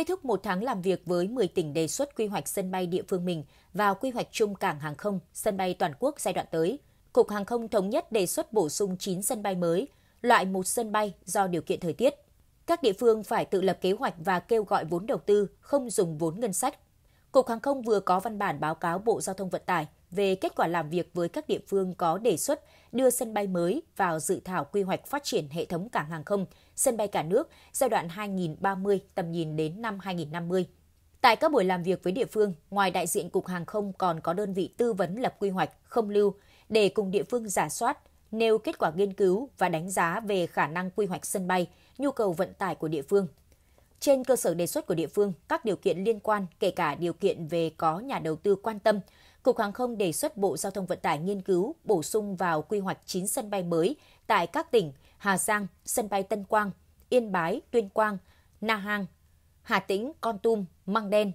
kết thúc một tháng làm việc với 10 tỉnh đề xuất quy hoạch sân bay địa phương mình vào quy hoạch chung cảng hàng không, sân bay toàn quốc giai đoạn tới. Cục Hàng không Thống nhất đề xuất bổ sung 9 sân bay mới, loại một sân bay do điều kiện thời tiết. Các địa phương phải tự lập kế hoạch và kêu gọi vốn đầu tư, không dùng vốn ngân sách. Cục Hàng không vừa có văn bản báo cáo Bộ Giao thông Vận tải – về kết quả làm việc với các địa phương có đề xuất đưa sân bay mới vào dự thảo quy hoạch phát triển hệ thống cảng hàng không, sân bay cả nước giai đoạn 2030 tầm nhìn đến năm 2050. Tại các buổi làm việc với địa phương, ngoài đại diện Cục Hàng không còn có đơn vị tư vấn lập quy hoạch không lưu để cùng địa phương giả soát, nêu kết quả nghiên cứu và đánh giá về khả năng quy hoạch sân bay, nhu cầu vận tải của địa phương. Trên cơ sở đề xuất của địa phương, các điều kiện liên quan, kể cả điều kiện về có nhà đầu tư quan tâm, Cục Hàng không đề xuất Bộ Giao thông Vận tải nghiên cứu bổ sung vào quy hoạch 9 sân bay mới tại các tỉnh Hà Giang, sân bay Tân Quang, Yên Bái, Tuyên Quang, Na Hàng, Hà Tĩnh, Con Tum, Măng Đen,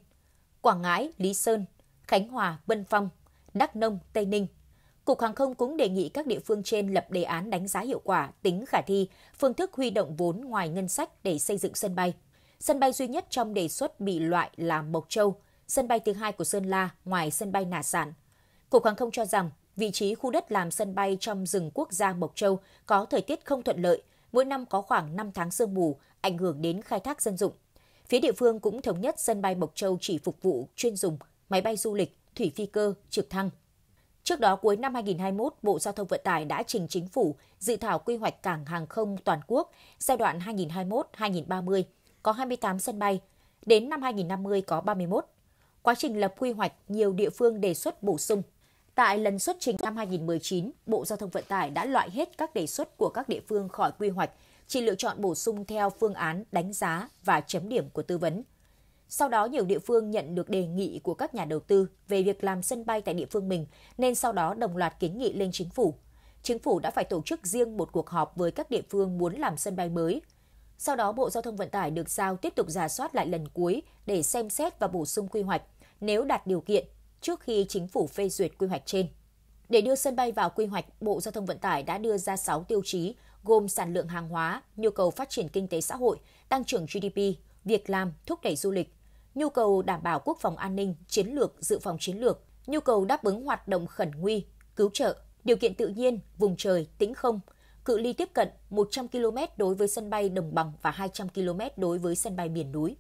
Quảng Ngãi, Lý Sơn, Khánh Hòa, Vân Phong, Đắk Nông, Tây Ninh. Cục Hàng không cũng đề nghị các địa phương trên lập đề án đánh giá hiệu quả, tính khả thi, phương thức huy động vốn ngoài ngân sách để xây dựng sân bay. Sân bay duy nhất trong đề xuất bị loại là Mộc Châu, sân bay thứ hai của Sơn La ngoài sân bay Nà Sản. Cục hàng không cho rằng vị trí khu đất làm sân bay trong rừng quốc gia Mộc Châu có thời tiết không thuận lợi, mỗi năm có khoảng 5 tháng sương mù, ảnh hưởng đến khai thác dân dụng. Phía địa phương cũng thống nhất sân bay Mộc Châu chỉ phục vụ chuyên dùng máy bay du lịch, thủy phi cơ, trực thăng. Trước đó cuối năm 2021, Bộ Giao thông Vận tải đã trình chính phủ dự thảo quy hoạch cảng hàng không toàn quốc giai đoạn 2021-2030 có 28 sân bay, đến năm 2050 có 31. Quá trình lập quy hoạch, nhiều địa phương đề xuất bổ sung. Tại lần xuất trình năm 2019, Bộ Giao thông Vận tải đã loại hết các đề xuất của các địa phương khỏi quy hoạch, chỉ lựa chọn bổ sung theo phương án đánh giá và chấm điểm của tư vấn. Sau đó nhiều địa phương nhận được đề nghị của các nhà đầu tư về việc làm sân bay tại địa phương mình nên sau đó đồng loạt kiến nghị lên chính phủ. Chính phủ đã phải tổ chức riêng một cuộc họp với các địa phương muốn làm sân bay mới. Sau đó Bộ Giao thông Vận tải được giao tiếp tục giả soát lại lần cuối để xem xét và bổ sung quy hoạch nếu đạt điều kiện trước khi chính phủ phê duyệt quy hoạch trên. Để đưa sân bay vào quy hoạch, Bộ Giao thông Vận tải đã đưa ra 6 tiêu chí gồm sản lượng hàng hóa, nhu cầu phát triển kinh tế xã hội, tăng trưởng GDP, việc làm, thúc đẩy du lịch, nhu cầu đảm bảo quốc phòng an ninh, chiến lược, dự phòng chiến lược, nhu cầu đáp ứng hoạt động khẩn nguy, cứu trợ, điều kiện tự nhiên, vùng trời, tĩnh không, cự ly tiếp cận 100 km đối với sân bay đồng bằng và 200 km đối với sân bay miền núi.